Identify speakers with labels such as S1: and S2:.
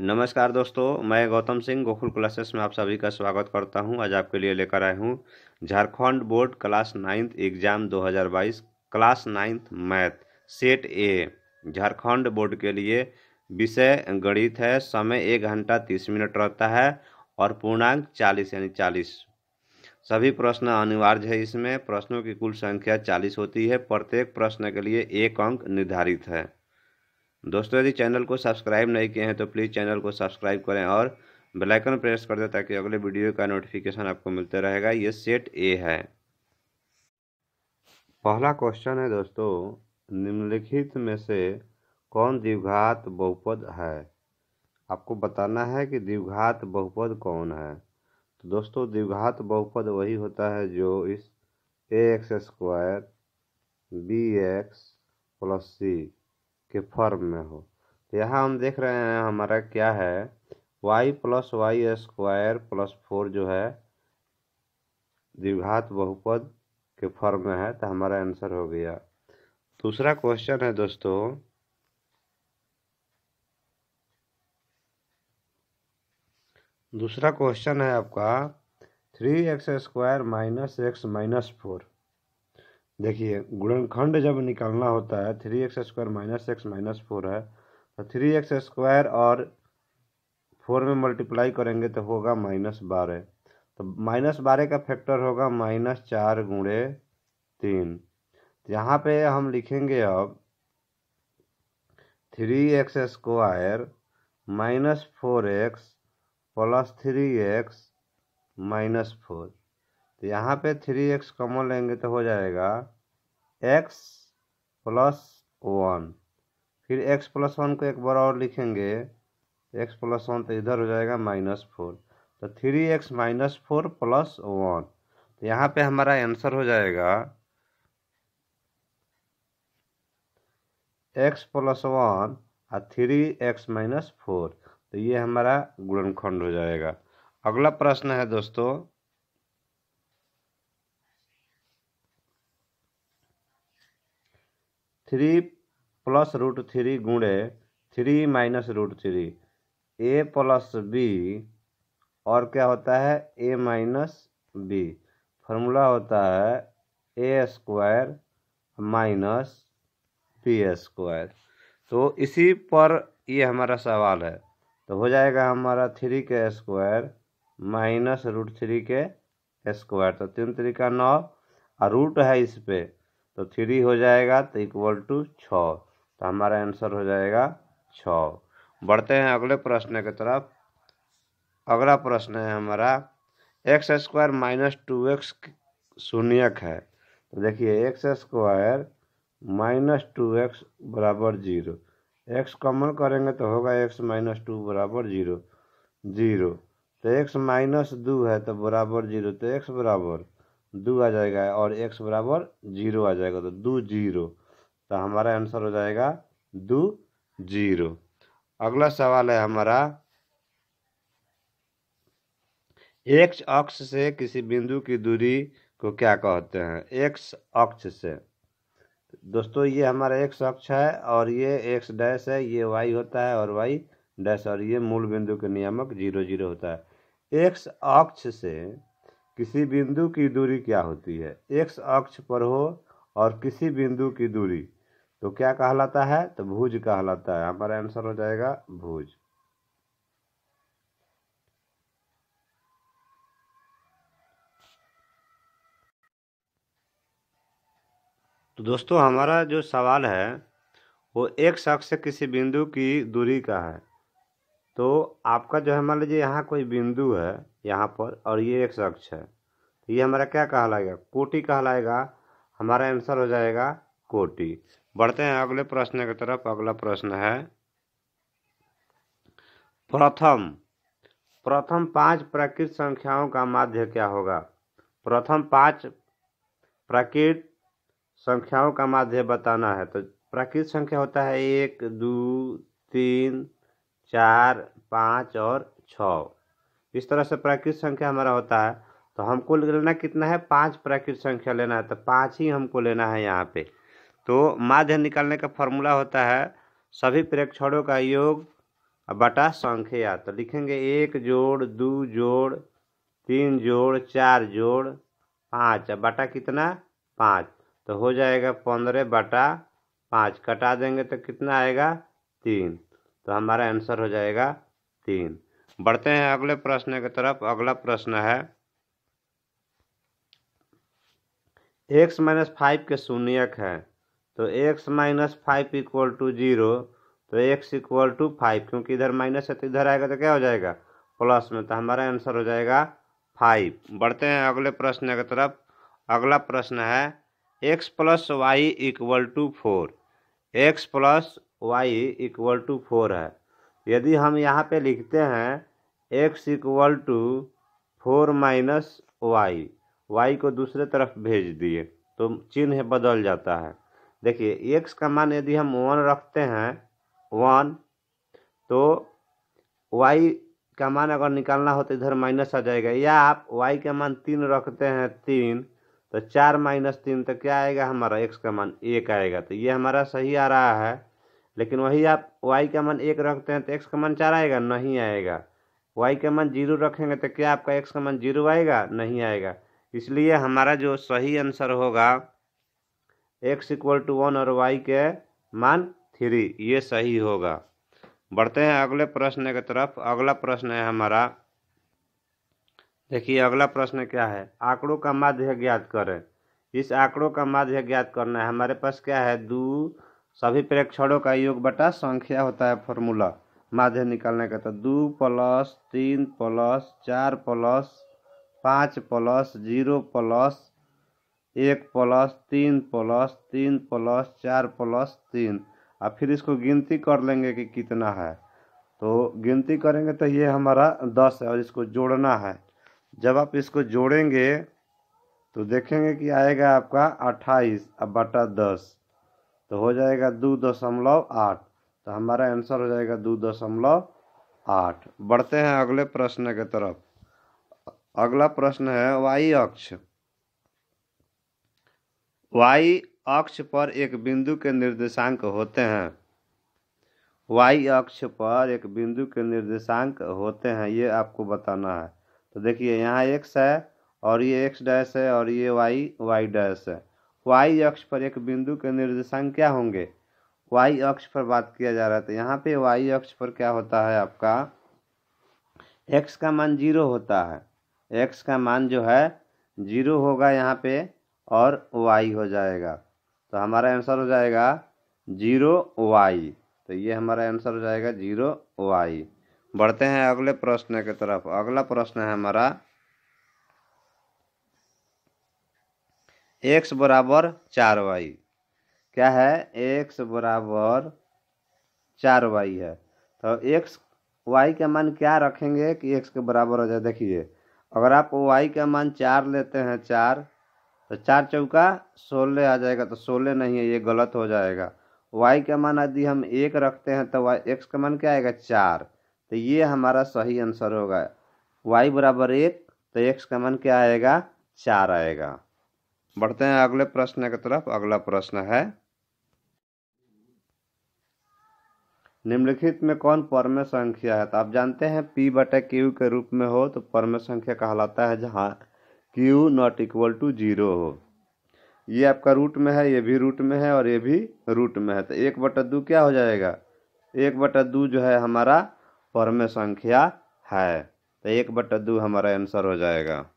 S1: नमस्कार दोस्तों मैं गौतम सिंह गोकुल क्लासेस में आप सभी का स्वागत करता हूं आज आपके लिए लेकर आया हूं Jharkhand board class ninth exam 2022 class ninth math set A Jharkhand board के लिए विषय गणित है समय एक घंटा तीस मिनट रहता है और पूर्णांक चालीस यानी चालीस सभी प्रश्न अनिवार्य है इसमें प्रश्नों की कुल संख्या चालीस होती है प्रत्येक प्रश्न के लिए एक अंक निर्धारित है दोस्तों यदि चैनल को सब्सक्राइब नहीं किए हैं तो प्लीज़ चैनल को सब्सक्राइब करें और बेल आइकन प्रेस कर दें ताकि अगले वीडियो का नोटिफिकेशन आपको मिलता रहेगा ये सेट ए है पहला क्वेश्चन है दोस्तों निम्नलिखित में से कौन द्विघात बहुपद है आपको बताना है कि द्विघात बहुपद कौन है तो दोस्तों द्विघात बहुपद वही होता है जो इस A X square B X plus C के फॉर्म में हो तो यहाँ हम देख रहे हैं हमारा क्या है Y plus Y square plus four जो है द्विघात बहुपद के फॉर्म में है तो हमारा आंसर हो गया दूसरा क्वेश्चन है दोस्तों दूसरा क्वेश्चन है आपका three X square minus X minus four देखिए गुणनखंड जब निकालना होता है three X square minus X minus four है तो थ्री एक्स स्क्वायर और फोर में मल्टीप्लाई करेंगे तो होगा माइनस बारह तो माइनस बारह का फैक्टर होगा माइनस चार गुणे तीन यहाँ पे हम लिखेंगे अब three X square minus four x plus three X minus four तो यहाँ पे थ्री एक्स कॉमन लेंगे तो हो जाएगा एक्स प्लस वन फिर एक्स प्लस वन को एक बार और लिखेंगे एक्स प्लस वन तो इधर हो जाएगा माइनस फोर तो three X minus four plus one तो यहाँ पे हमारा आंसर हो जाएगा एक्स प्लस वन और थ्री एक्स माइनस फोर तो ये हमारा गुणनखंड हो जाएगा अगला प्रश्न है दोस्तों थ्री प्लस रूट थ्री गुणे three minus root three A plus B और क्या होता है ए माइनस बी फॉर्मूला होता है A square minus B square तो इसी पर ये हमारा सवाल है तो हो जाएगा हमारा थ्री के स्क्वायर माइनस रूट थ्री के स्क्वायर तो तीन तरीका नौ और रूट है इस पर तो थ्री हो जाएगा तो इक्वल टू छ तो हमारा आंसर हो जाएगा छ बढ़ते हैं अगले प्रश्न की तरफ अगला प्रश्न है हमारा x square minus two x शून्यक है तो देखिए x square minus two x बराबर जीरो एक्स कॉमन करेंगे तो होगा एक्स माइनस टू बराबर जीरो जीरो तो एक्स माइनस दो है तो बराबर जीरो तो एक्स बराबर दो आ जाएगा और एक्स बराबर जीरो आ जाएगा तो दो जीरो तो हमारा आंसर हो जाएगा दो जीरो अगला सवाल है हमारा एक्स अक्ष से किसी बिंदु की दूरी को क्या कहते हैं एक्स अक्ष से दोस्तों ये हमारा एक्स अक्ष है और ये एक्स डैश है ये वाई होता है और वाई डैश और ये मूल बिंदु के नियामक जीरो जीरो होता है एक्स अक्ष से किसी बिंदु की दूरी क्या होती है एक्स अक्ष पर हो और किसी बिंदु की दूरी तो क्या कहलाता है तो भुज कहलाता है हमारा आंसर हो जाएगा भुज तो दोस्तों हमारा जो सवाल है वो एक शख्स से किसी बिंदु की दूरी का है तो आपका जो है मान लीजिए यहाँ कोई बिंदु है यहाँ पर और ये एक अक्ष है तो ये हमारा क्या कहलाएगा कोटि कहलाएगा हमारा आंसर हो जाएगा कोटि बढ़ते हैं अगले प्रश्न की तरफ अगला प्रश्न है प्रथम प्रथम पांच प्राकृत संख्याओं का माध्य क्या होगा प्रथम पांच प्राकृत संख्याओं का माध्य बताना है तो प्राकृत संख्या होता है एक दो तीन चार पाँच और छः इस तरह से प्राकृत संख्या हमारा होता है तो हमको लेना कितना है पाँच प्राकृत संख्या लेना है तो पाँच ही हमको लेना है यहाँ पे तो माध्य निकालने का फॉर्मूला होता है सभी प्रेक्षणों का योग बटा संख्या तो लिखेंगे एक जोड़ दो जोड़ तीन जोड़ चार जोड़ पाँच बटा कितना पाँच तो हो जाएगा पंद्रह बटा पाँच कटा देंगे तो कितना आएगा तीन तो हमारा आंसर हो जाएगा तीन बढ़ते हैं अगले प्रश्न की तरफ अगला प्रश्न है एक्स माइनस फाइव के शून्यक है तो x minus five equal to zero तो एक्स इक्वल टू फाइव क्योंकि इधर माइनस है तो इधर आएगा तो क्या हो जाएगा प्लस में तो हमारा आंसर हो जाएगा फाइव बढ़ते हैं अगले प्रश्न की तरफ अगला प्रश्न है x plus y equal to four x plus y equal to four है यदि हम यहाँ पे लिखते हैं x equal to four minus y y को दूसरे तरफ भेज दिए तो चिन्ह बदल जाता है देखिए एक्स का मान यदि हम वन रखते हैं वन तो वाई का मान अगर निकालना हो तो इधर माइनस आ जाएगा या आप वाई का मान तीन रखते हैं तीन तो चार माइनस तीन तो क्या आएगा हमारा एक्स का मान एक आएगा तो ये हमारा सही आ रहा है लेकिन वही आप वाई का मन एक रखते हैं तो एक्स का मन चार आएगा नहीं आएगा वाई का मन जीरो रखेंगे तो क्या आपका एक्स का मन जीरो आएगा नहीं आएगा इसलिए हमारा जो सही आंसर होगा एक्स इक्वल टू वन और वाई के मान थ्री ये सही होगा बढ़ते हैं अगले प्रश्न की तरफ अगला प्रश्न है हमारा देखिए अगला प्रश्न क्या है आंकड़ों का माध्य ज्ञात करें इस आंकड़ों का माध्य ज्ञात करना है हमारे पास क्या है दो सभी प्रेक्षणों का योग बटा संख्या होता है फॉर्मूला माध्य निकालने का तो दो प्लस तीन प्लस चार प्लस पाँच प्लस जीरो प्लस एक प्लस तीन प्लस तीन प्लस चार प्लस तीन और फिर इसको गिनती कर लेंगे कि कितना है तो गिनती करेंगे तो ये हमारा दस है और इसको जोड़ना है जब आप इसको जोड़ेंगे तो देखेंगे कि आएगा आपका अट्ठाईस अब बटा दस तो हो जाएगा दो दशमलव आठ तो हमारा आंसर हो जाएगा दो दशमलव आठ बढ़ते हैं अगले प्रश्न के तरफ अगला प्रश्न है वाई अक्ष वाई अक्ष पर एक बिंदु के निर्देशांक होते हैं वाई अक्ष पर एक बिंदु के निर्देशांक होते हैं ये आपको बताना है तो देखिए यहाँ एक्स है और ये एक्स डैश है और ये वाई वाई डैश है वाई अक्ष पर एक बिंदु के निर्देशांक क्या होंगे वाई अक्ष पर बात किया जा रहा था तो यहाँ पे वाई अक्ष पर क्या होता है आपका एक्स का मान जीरो होता है एक्स का मान जो है जीरो होगा यहाँ पे और वाई हो जाएगा तो हमारा आंसर हो जाएगा जीरो वाई तो ये हमारा आंसर हो जाएगा जीरो वाई बढ़ते हैं अगले प्रश्न की तरफ अगला प्रश्न है हमारा एक्स बराबर चार वाई क्या है एक्स बराबर चार वाई है तो एक्स वाई का मान क्या रखेंगे कि एक्स के बराबर हो जाए देखिए अगर आप वाई का मान चार लेते हैं चार तो चार चौका सोलह आ जाएगा तो सोलह नहीं है ये गलत हो जाएगा वाई का मान यदि हम एक रखते हैं तो वाई एक्स का मान क्या आएगा चार तो ये हमारा सही आंसर होगा वाई बराबर एक तो एक्स का मान क्या आएगा चार आएगा बढ़ते हैं अगले प्रश्न की तरफ अगला प्रश्न है निम्नलिखित में कौन परम संख्या है तो आप जानते हैं पी बटे क्यू के रूप में हो तो परम संख्या कहलाता है जहाँ q not equal to zero हो ये आपका रूट में है ये भी रूट में है और ये भी रूट में है तो एक बटा दो क्या हो जाएगा एक बटा दो जो है हमारा परम संख्या है तो एक बटा दो हमारा आंसर हो जाएगा